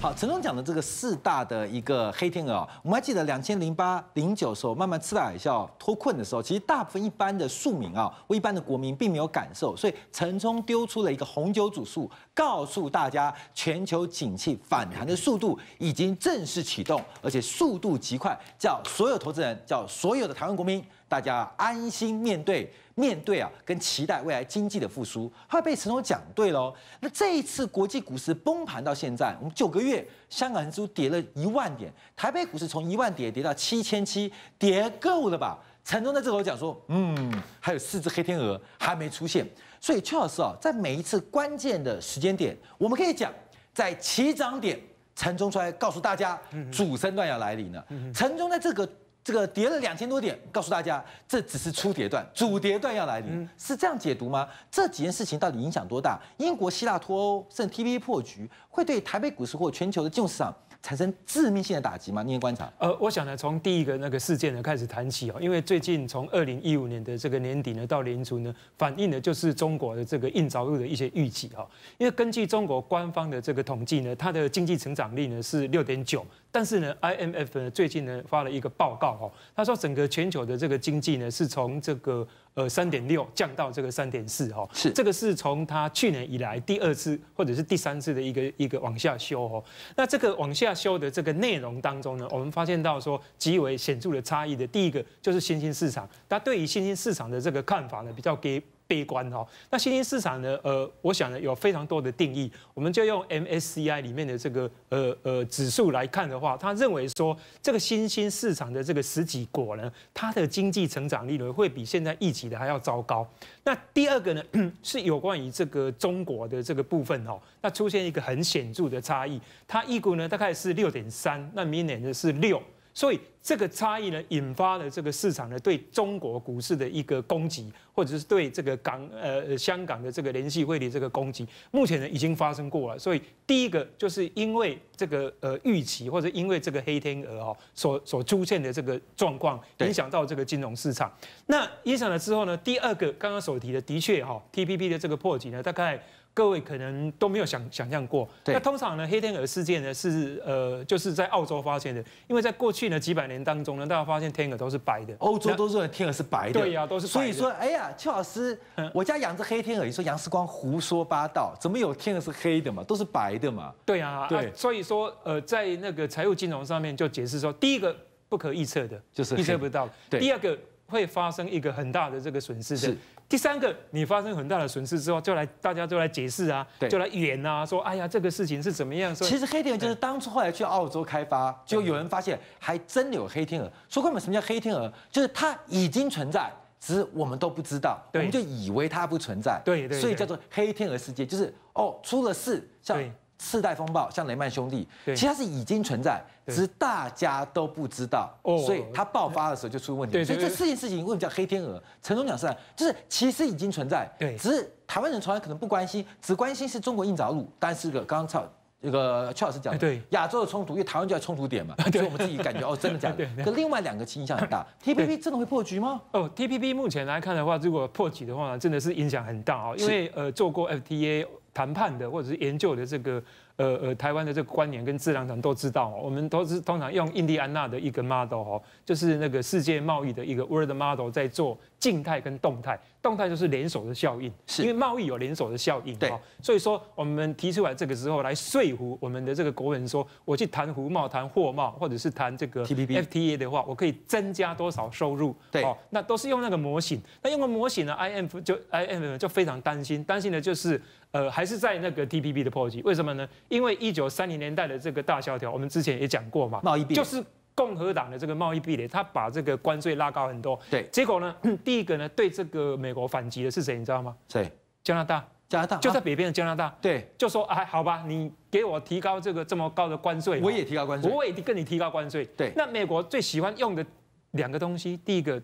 好，陈总讲的这个四大的一个黑天鹅啊，我们还记得两千零八零九时候慢慢次大海啸脱困的时候，其实大部分一般的庶民啊，一般的国民并没有感受，所以陈冲丢出了一个红酒指数，告诉大家全球景气反弹的速度已经正式启动，而且速度极快，叫所有投资人，叫所有的台湾国民。大家安心面对，面对啊，跟期待未来经济的复苏。他被陈总讲对喽。那这一次国际股市崩盘到现在，我们九个月，香港恒指跌了一万点，台北股市从一万点跌到七千七，跌够了吧？陈总在这头讲说，嗯，还有四只黑天鹅还没出现。所以邱老师啊，在每一次关键的时间点，我们可以讲，在起涨点，陈忠出来告诉大家，主升段要来临了。陈忠在这个。这个跌了两千多点，告诉大家，这只是初跌段，主跌段要来临，是这样解读吗？这几件事情到底影响多大？英国、希腊、脱欧甚至 T B 破局，会对台北股市或全球的金融市场产生致命性的打击吗？您观察。呃，我想呢，从第一个那个事件呢开始谈起啊，因为最近从二零一五年的这个年底呢到年初呢，反映的就是中国的这个硬着陆的一些预计哦。因为根据中国官方的这个统计呢，它的经济成长率呢是六点九。但是呢，IMF 呢最近呢发了一个报告哦，他说整个全球的这个经济呢是从这个呃三点六降到这个三点四哦，是这个是从他去年以来第二次或者是第三次的一个一个往下修哦。那这个往下修的这个内容当中呢，我们发现到说极为显著的差异的，第一个就是新兴市场，他对于新兴市场的这个看法呢比较给。悲观哈，那新兴市场呢？呃，我想呢有非常多的定义，我们就用 MSCI 里面的这个呃呃指数来看的话，他认为说这个新兴市场的这个十几国呢，它的经济成长率呢会比现在一级的还要糟糕。那第二个呢 是有关于这个中国的这个部分哦，那出现一个很显著的差异，它一股呢大概是六点三，那明年呢是六。所以这个差异呢，引发了这个市场呢对中国股市的一个攻击，或者是对这个港呃香港的这个联系汇率这个攻击。目前呢已经发生过了。所以第一个就是因为这个呃预期，或者因为这个黑天鹅哦所所出现的这个状况，影响到这个金融市场。那影响了之后呢，第二个刚刚所提的，的确哈，T P P 的这个破局呢，大概。各位可能都没有想想象过，那通常呢黑天鹅事件呢是呃就是在澳洲发现的，因为在过去呢几百年当中呢，大家发现天鹅都是白的，欧洲都认为天鹅是白的，对呀，都是白的。所以说，哎呀，邱老师，我家养着黑天鹅，你说杨世光胡说八道，怎么有天鹅是黑的嘛？都是白的嘛？对啊，对。所以说，呃，在那个财务金融上面就解释说，第一个不可预测的，就是预测不到；第二个会发生一个很大的这个损失的。第三个，你发生很大的损失之后，就来，大家都来解释啊，就来演啊，说，哎呀，这个事情是怎么样？其实黑天鹅就是当初后来去澳洲开发，就有人发现，还真有黑天鹅。说根本什么叫黑天鹅，就是它已经存在，只是我们都不知道，我们就以为它不存在，对，所以叫做黑天鹅事件，就是哦，出了事，像。次贷风暴像雷曼兄弟，其它是已经存在，只是大家都不知道，所以它爆发的时候就出问题。所以这四件事情为什么叫黑天鹅？陈总讲是啊，就是其实已经存在，对，只是台湾人从来可能不关心，只关心是中国硬着陆。但是个刚刚蔡那个邱老师讲的，对，亚洲的冲突，因为台湾就在冲突点嘛，所以我们自己感觉哦，真的假的？对。可另外两个倾向很大，TPP 真的会破局吗？哦，TPP 目前来看的话，如果破局的话，真的是影响很大哦，因为呃做过 FTA。谈判的或者是研究的这个，呃呃，台湾的这个观念跟智囊团都知道，我们都是通常用印第安纳的一个 model 哦，就是那个世界贸易的一个 world model 在做。静态跟动态，动态就是连锁的效应，是，因为贸易有连锁的效应，对，所以说我们提出来这个之候来说服我们的这个国人说，我去谈服贸、谈货贸，或者是谈这个 T P P F T A 的话，我可以增加多少收入？对，哦，那都是用那个模型，那用个模型呢，I M 就 I M 就非常担心，担心的就是，呃，还是在那个 T P P 的破局，为什么呢？因为一九三零年代的这个大萧条，我们之前也讲过嘛，贸易就是。共和党的这个贸易壁垒，他把这个关税拉高很多。对，结果呢，第一个呢，对这个美国反击的是谁，你知道吗？谁？加拿大，加拿大就在北边的加拿大。对，就说哎，好吧，你给我提高这个这么高的关税，我也提高关税，我也跟你提高关税。对，那美国最喜欢用的两个东西，第一个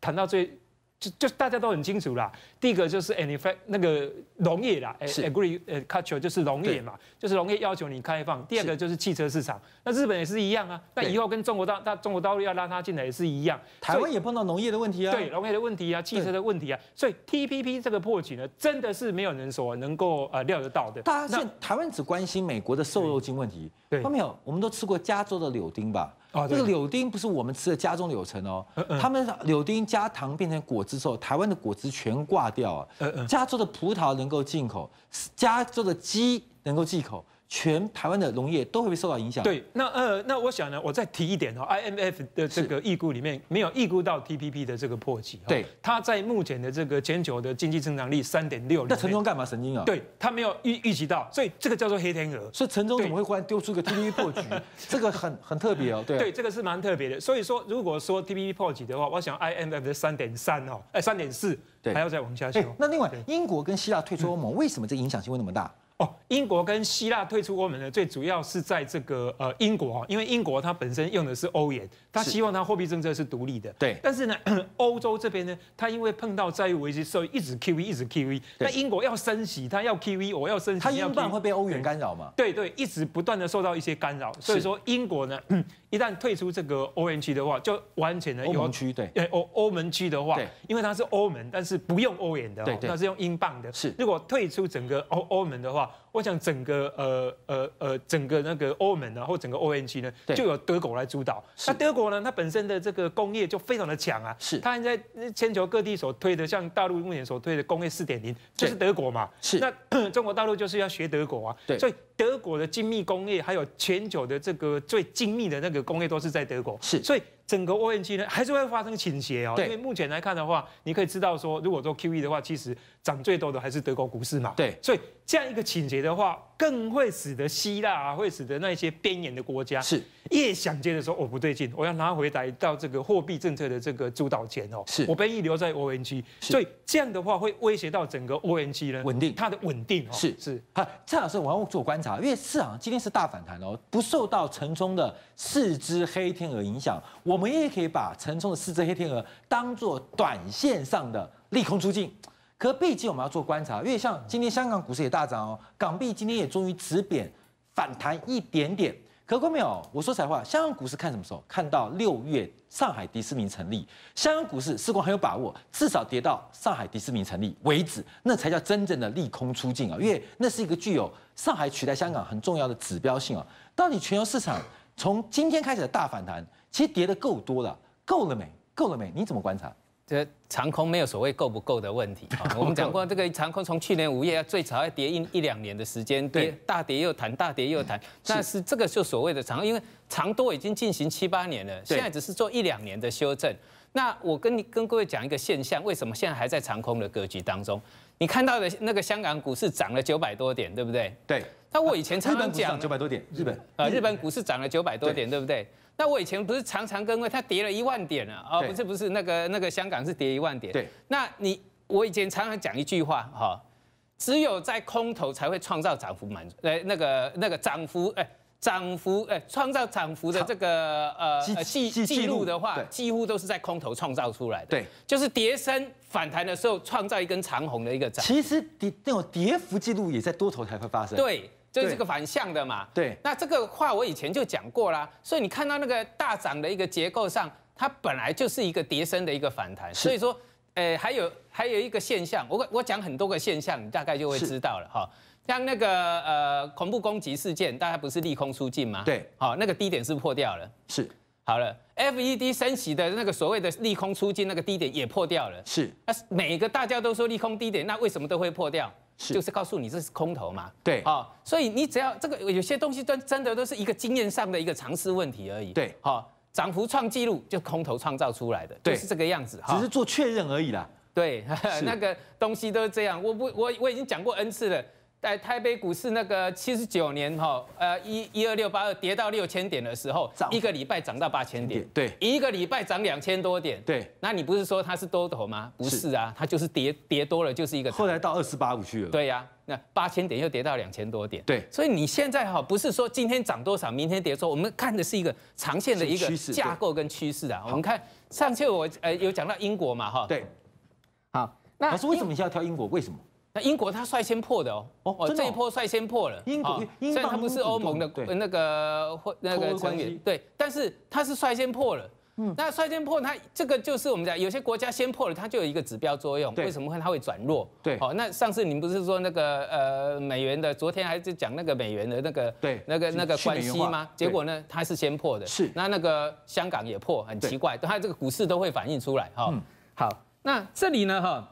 谈到最。就就大家都很清楚啦。第一个就是那个农业啦，agriculture 就是农业嘛，就是农业要求你开放。第二个就是汽车市场。那日本也是一样啊。那以后跟中国大大中国大陆要拉他进来也是一样。台湾也碰到农业的问题啊，对农业的问题啊，汽车的问题啊。所以 TPP 这个破局呢，真的是没有人所能够呃料得到的。大家现台湾只关心美国的瘦肉精问题，对，没有，我们都吃过加州的柳丁吧。这个柳丁不是我们吃的家中柳橙哦，他们柳丁加糖变成果汁之后，台湾的果汁全挂掉，加州的葡萄能够进口，加州的鸡能够进口。全台湾的农业都会受到影响。对，那呃，那我想呢，我再提一点哦，IMF 的这个预估里面没有预估到 TPP 的这个破局。对，它在目前的这个全球的经济增长率三点六。那陈中干嘛神经啊？对，他没有预预期到，所以这个叫做黑天鹅。所以陈中怎么会忽然丢出个 TPP 破局？这个很很特别哦。对，这个是蛮特别的。所以说，如果说 TPP 破局的话，我想 IMF 的三点三哦，哎三点四，还要再往下修。那另外，英国跟希腊退出欧盟，为什么这影响性会那么大？哦，英国跟希腊退出欧盟呢，最主要是在这个呃，英国，因为英国它本身用的是欧元，它希望它货币政策是独立的。对。但是呢，欧洲这边呢，它因为碰到债务危机，所以一直 QE 一直 QE。那英国要升息，它要 QE，我要升息。它英镑会被欧元干扰吗？对对，一直不断的受到一些干扰。所以说英国呢，一旦退出这个欧元区的话，就完全的欧盟区对。对欧欧盟区的话，因为它是欧盟，但是不用欧元的，它是用英镑的。是。如果退出整个欧欧盟的话，我想整个呃呃呃整个那个欧盟啊，或整个 O n g 呢，就有德国来主导。那德国呢，它本身的这个工业就非常的强啊。是，它现在全球各地所推的，像大陆目前所推的工业四点零，就是德国嘛。是，那 中国大陆就是要学德国啊。对。所以德国的精密工业，还有全球的这个最精密的那个工业，都是在德国。是，所以。整个 O N G 呢，还是会发生倾斜哦。因为目前来看的话，你可以知道说，如果做 Q E 的话，其实涨最多的还是德国股市嘛。对。所以这样一个倾斜的话，更会使得希腊，会使得那些边缘的国家是越想接的时候，哦，不对劲，我要拿回来到这个货币政策的这个主导权哦。是。我被遗留在 O N G，所以这样的话会威胁到整个 O N G 呢稳定，它的稳定哦、是是哈，蔡老师，我要做观察，因为市场今天是大反弹哦，不受到沉重的四只黑天鹅影响，我。我们也可以把陈冲的四只黑天鹅当做短线上的利空出境。可毕竟我们要做观察，因为像今天香港股市也大涨哦，港币今天也终于止贬反弹一点点。可观没有？我说实话，香港股市看什么时候？看到六月上海迪士尼成立，香港股市似乎很有把握，至少跌到上海迪士尼成立为止，那才叫真正的利空出境啊！因为那是一个具有上海取代香港很重要的指标性啊。到底全球市场从今天开始的大反弹？其实跌的够多了，够了没？够了没？你怎么观察？这长空没有所谓够不够的问题。我们讲过，这个长空从去年五月最早要跌一、一两年的时间，跌大跌又弹，大跌又弹。但是这个就所谓的长，因为长多已经进行七八年了，现在只是做一两年的修正。那我跟你跟各位讲一个现象，为什么现在还在长空的格局当中？你看到的那个香港股市涨了九百多点，对不对？对。那我以前常常讲九百多点，日本啊，日本股市涨了九百多点，对不对？那我以前不是常常跟他它跌了一万点了啊？不是不是，那个那个香港是跌一万点。对。那你我以前常常讲一句话哈，只有在空头才会创造涨幅满，呃那个那个涨幅，哎，涨幅，哎，创造涨幅的这个呃记记记录的话，几乎都是在空头创造出来的。对。就是跌升反弹的时候，创造一根长红的一个涨。其实跌那种跌幅记录也在多头才会发生。对。就是个反向的嘛，对。那这个话我以前就讲过啦，所以你看到那个大涨的一个结构上，它本来就是一个跌升的一个反弹。所以说，诶，还有还有一个现象，我我讲很多个现象，你大概就会知道了哈。像那个呃恐怖攻击事件，大家不是利空出尽吗？对，好，那个低点是破掉了。是，好了，FED 升息的那个所谓的利空出尽，那个低点也破掉了。是，那每个大家都说利空低点，那为什么都会破掉？是，就是告诉你这是空头嘛，对，好，所以你只要这个有些东西真真的都是一个经验上的一个尝试问题而已，对，好，涨幅创纪录就空头创造出来的，就是这个样子哈，只是做确认而已啦，对，那个东西都是这样，我不，我我已经讲过 N 次了。在台北股市那个七十九年哈，呃一一二六八二跌到六千点的时候，一个礼拜涨到八千点，对，一个礼拜涨两千多点，对，那你不是说它是多头吗？不是啊，它就是跌跌多了就是一个。后来到二四八五去了。对呀，那八千点又跌到两千多点，对，所以你现在哈不是说今天涨多少，明天跌多少，我们看的是一个长线的一个架构跟趋势啊。我们看上次我呃有讲到英国嘛哈。对，好，那老师为什么要挑英国？为什么？那英国它率先破的哦，哦这一波率先破了，英国，虽然它不是欧盟的那个那个成员，对，但是它是率先破了，嗯，那率先破它这个就是我们讲有些国家先破了，它就有一个指标作用，为什么会它会转弱？对，好，那上次您不是说那个呃美元的，昨天还是讲那个美元的那个对那个那个关系吗？结果呢它是先破的，是，那那个香港也破，很奇怪，它这个股市都会反映出来，哈，好，那这里呢哈。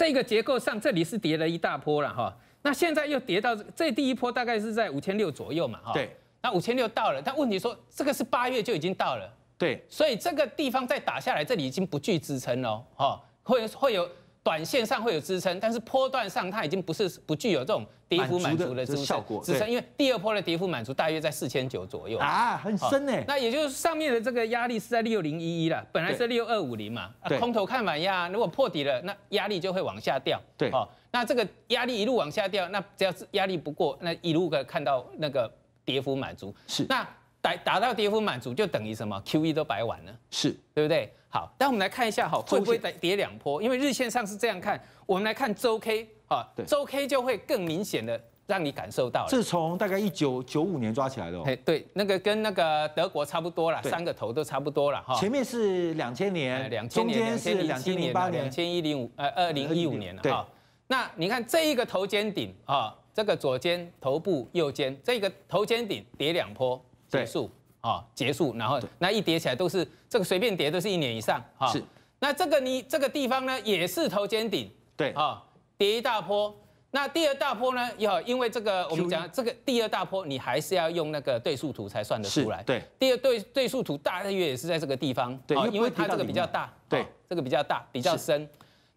这个结构上，这里是跌了一大波了哈，那现在又跌到这第一波，大概是在五千六左右嘛哈。对，那五千六到了，但问题说这个是八月就已经到了，对，所以这个地方再打下来，这里已经不具支撑了，哈，会会有。短线上会有支撑，但是波段上它已经不是不具有这种跌幅满足的支撑支撑，因为第二波的跌幅满足大约在四千九左右啊，很深呢。那也就是上面的这个压力是在六零一一了，本来是六二五零嘛，空头看板压，如果破底了，那压力就会往下掉。对，哦，那这个压力一路往下掉，那只要是压力不过，那一路以看到那个跌幅满足，是那达达到跌幅满足就等于什么？QE 都白玩了，是对不对？好，那我们来看一下哈，会不会再跌两波？因为日线上是这样看，我们来看周 K，啊，周 K 就会更明显的让你感受到。这是从大概一九九五年抓起来的哦。哎，对，那个跟那个德国差不多了，三个头都差不多了哈。前面是两千年，两千年，两千零八年，两千一零五，呃，二零一五年了哈。那你看这一个头肩顶啊，这个左肩、头部、右肩，这个头肩顶跌两波结束。啊，结束，然后那一叠起来都是这个随便叠都是一年以上哈。是。那这个你这个地方呢，也是头肩顶。对啊，叠一大坡。那第二大坡呢，要因为这个我们讲这个第二大坡，你还是要用那个对数图才算得出来。对。第二对对数图大约也是在这个地方。对。因为它这个比较大。对。这个比较大，比较深。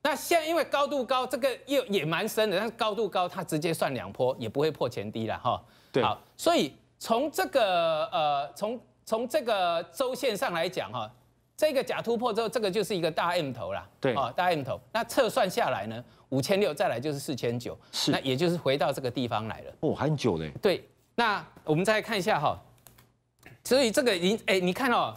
那现在因为高度高，这个又也蛮深的，但是高度高，它直接算两坡也不会破前低了哈。对。好，所以。从这个呃，从从这个周线上来讲哈，这个假突破之后，这个就是一个大 M 头啦，对，啊，大 M 头。那测算下来呢，五千六再来就是四千九，是，那也就是回到这个地方来了。哦，很久嘞。对，那我们再看一下哈，所以这个经，哎，你看哦，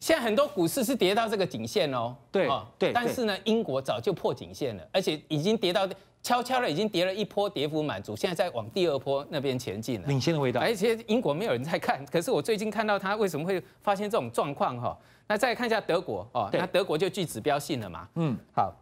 现在很多股市是跌到这个颈线哦，对，对。但是呢，英国早就破颈线了，而且已经跌到。悄悄的已经跌了一波，跌幅满足，现在在往第二波那边前进了，领先的味道。而且英国没有人在看，可是我最近看到它为什么会发现这种状况哈？那再看一下德国哦，那德国就具指标性了嘛。嗯，好，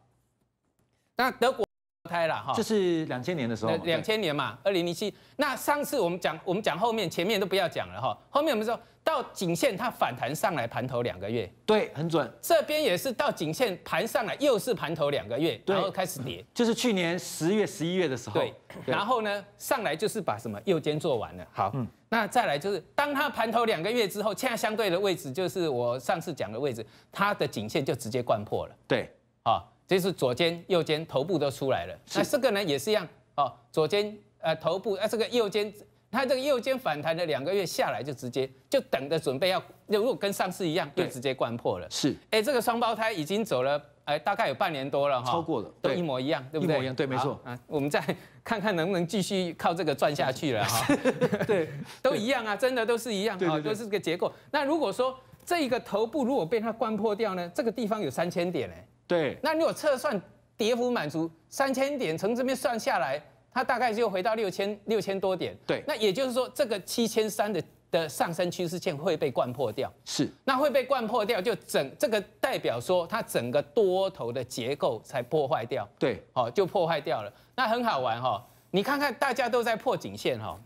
那德国。开了哈，就是两千年的时候，两千年嘛，二零零七。那上次我们讲，我们讲后面，前面都不要讲了哈。后面我们说到颈线它反弹上来盘头两个月，对，很准。这边也是到颈线盘上来，又是盘头两个月，然后开始跌，就是去年十月、十一月的时候。对，然后呢，上来就是把什么右肩做完了。好，嗯，那再来就是，当它盘头两个月之后，恰相对的位置就是我上次讲的位置，它的颈线就直接贯破了。对，好。就是左肩、右肩、头部都出来了。那这个呢也是一样哦，左肩呃头部呃这个右肩，它这个右肩反弹的两个月下来就直接就等着准备要，如果跟上次一样就直接灌破了。是，哎，这个双胞胎已经走了哎，大概有半年多了哈，超过了，对，一模一样，对不对？一模一样，对，没错啊。我们再看看能不能继续靠这个赚下去了哈。对，都一样啊，真的都是一样啊，都是个结构。那如果说这一个头部如果被它灌破掉呢？这个地方有三千点哎。对，那如果测算跌幅满足三千点，从这边算下来，它大概就回到六千六千多点。对，那也就是说，这个七千三的的上升趋势线会被灌破掉。是，那会被灌破掉，就整这个代表说，它整个多头的结构才破坏掉。对，好，就破坏掉了。那很好玩哈，你看看大家都在破颈线哈。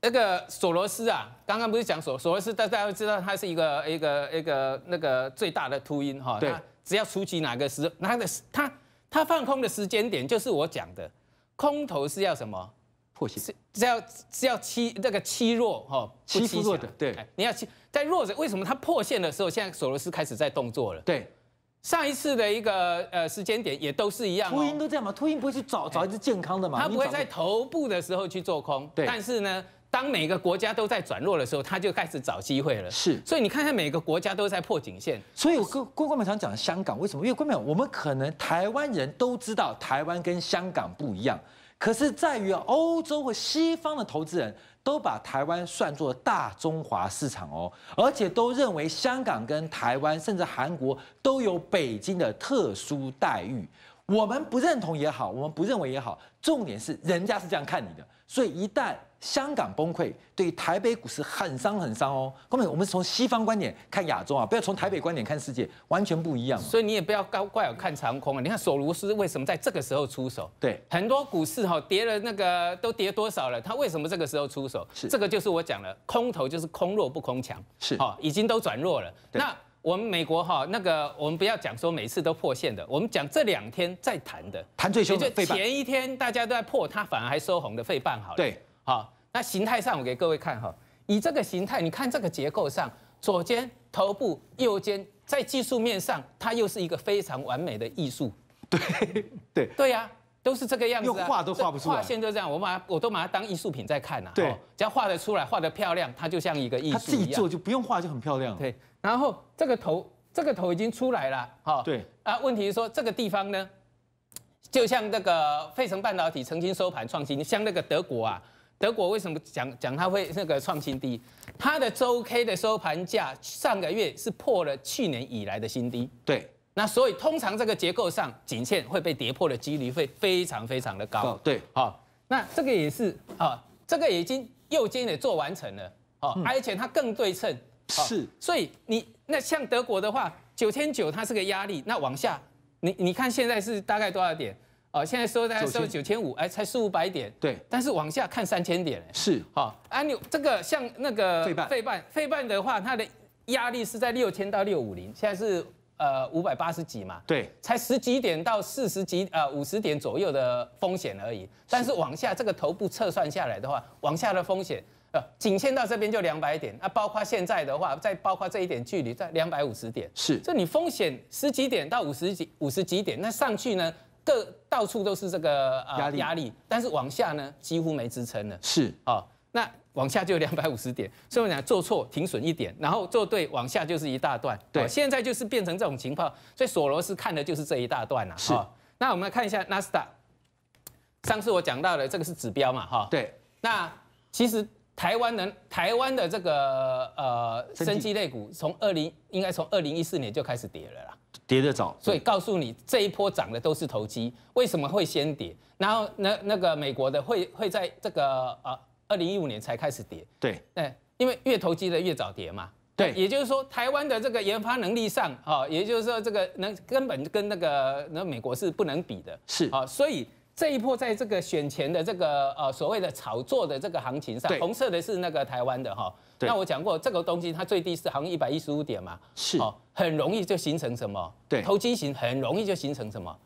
那个索罗斯啊，刚刚不是讲索索罗斯，大家都知道他是一个一个一个那个最大的秃鹰哈。对。只要触及哪个时，哪个时，它它放空的时间点就是我讲的，空头是要什么破线？是是要是要欺那个欺弱哈，欺弱的。对，你要欺在弱者。为什么它破线的时候，现在索罗斯开始在动作了？对，上一次的一个呃时间点也都是一样。秃鹰都这样嘛？秃鹰不会去找找一只健康的嘛？它不会在头部的时候去做空。但是呢？当每个国家都在转弱的时候，他就开始找机会了。是，所以你看看，每个国家都在破警线。所以郭郭冠明常讲，香港为什么？因为冠明，我们可能台湾人都知道，台湾跟香港不一样。可是，在于欧洲和西方的投资人都把台湾算作大中华市场哦，而且都认为香港跟台湾，甚至韩国都有北京的特殊待遇。我们不认同也好，我们不认为也好，重点是人家是这样看你的。所以一旦香港崩溃对台北股市很伤很伤哦。后面我们从西方观点看亚洲啊，不要从台北观点看世界，完全不一样。所以你也不要高我看长空啊。你看索罗斯为什么在这个时候出手？对，很多股市哈跌了那个都跌多少了？他为什么这个时候出手？是这个就是我讲了，空头就是空弱不空强，是哈已经都转弱了。那我们美国哈那个我们不要讲说每次都破线的，我们讲这两天在谈的，谈最凶的。就前一天大家都在破，他反而还收红的，费半好了。对。好，那形态上我给各位看哈，以这个形态，你看这个结构上，左肩、头部、右肩，在技术面上，它又是一个非常完美的艺术。对对对呀，都是这个样子。又画都画不出来，画线就这样，我把它我都把它当艺术品在看呐。对，只要画得出来，画得漂亮，它就像一个艺术一样。它自己做就不用画就很漂亮。对，然后这个头这个头已经出来了，哈。对啊，问题是说这个地方呢，就像那个费城半导体曾经收盘创新，像那个德国啊。德国为什么讲讲它会那个创新低？它的周 K 的收盘价上个月是破了去年以来的新低。对，那所以通常这个结构上颈线会被跌破的几率会非常非常的高。对，好，那这个也是啊，这个已经右肩也做完成了，好，而且它更对称。是，所以你那像德国的话，九千九它是个压力，那往下你你看现在是大概多少点？哦，现在收在收九千五，哎，才四五百点，对。但是往下看三千点，是。好，安纽这个像那个费半费半的话，它的压力是在六千到六五零，现在是呃五百八十几嘛，对，才十几点到四十几呃五十点左右的风险而已。但是往下这个头部测算下来的话，往下的风险呃仅限到这边就两百点，那包括现在的话，再包括这一点距离在两百五十点，是。这你风险十几点到五十几五十几点，那上去呢？各到处都是这个力压力，但是往下呢几乎没支撑了。是啊，那往下就两百五十点，所以我讲做错停损一点，然后做对往下就是一大段。对，现在就是变成这种情况，所以索罗斯看的就是这一大段啊。是。那我们来看一下纳达，上次我讲到的这个是指标嘛？哈。对。那其实。台湾能台湾的这个呃，升基类股从二零应该从二零一四年就开始跌了啦，跌得早，所以告诉你这一波涨的都是投机，为什么会先跌？然后那那个美国的会会在这个呃二零一五年才开始跌，对，哎，因为越投机的越早跌嘛，对，也就是说台湾的这个研发能力上，哦，也就是说这个能根本跟那个那美国是不能比的，是啊，所以。这一波在这个选前的这个呃所谓的炒作的这个行情上，红色的是那个台湾的哈。那我讲过这个东西，它最低是行一百一十五点嘛，是哦，很容易就形成什么？对，投机型很容易就形成什么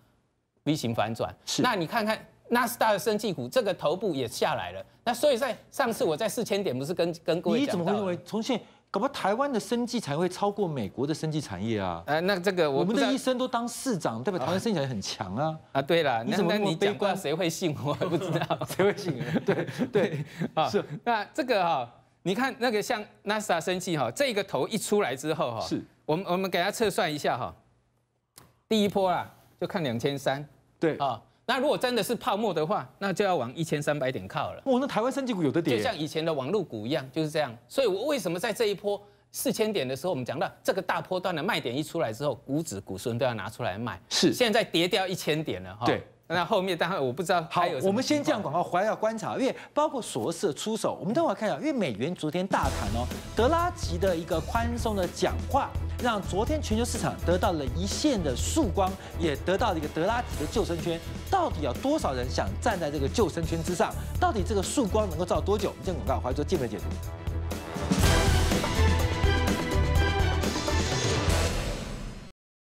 V 型反转。是，那你看看纳斯达的升绩股这个头部也下来了。那所以在上次我在四千点不是跟跟各位讲到，你怎么会认为重现？搞不好台湾的生计才会超过美国的生计产业啊！哎，那这个我们的医生都当市长，代表台湾生产也很强啊！啊，对了，你怎么这么悲观？谁会信我？不知道，谁会信？对对 啊，是那这个哈，你看那个像 NASA 生计哈，这个头一出来之后哈，是我们我们给他测算一下哈，第一波啦，就看两千三对啊。那如果真的是泡沫的话，那就要往一千三百点靠了。哦，那台湾升级股有的跌，就像以前的网络股一样，就是这样。所以，我为什么在这一波四千点的时候，我们讲到这个大波段的卖点一出来之后，股指、股孙都要拿出来卖。是，现在跌掉一千点了哈。对。那后面当然我不知道还有我们先样广告，来要观察，因为包括索罗斯出手，我们等会看一下。因为美元昨天大谈哦，德拉吉的一个宽松的讲话，让昨天全球市场得到了一线的曙光，也得到了一个德拉吉的救生圈。到底有多少人想站在这个救生圈之上？到底这个曙光能够照多久？我们广告，来做基本面解读。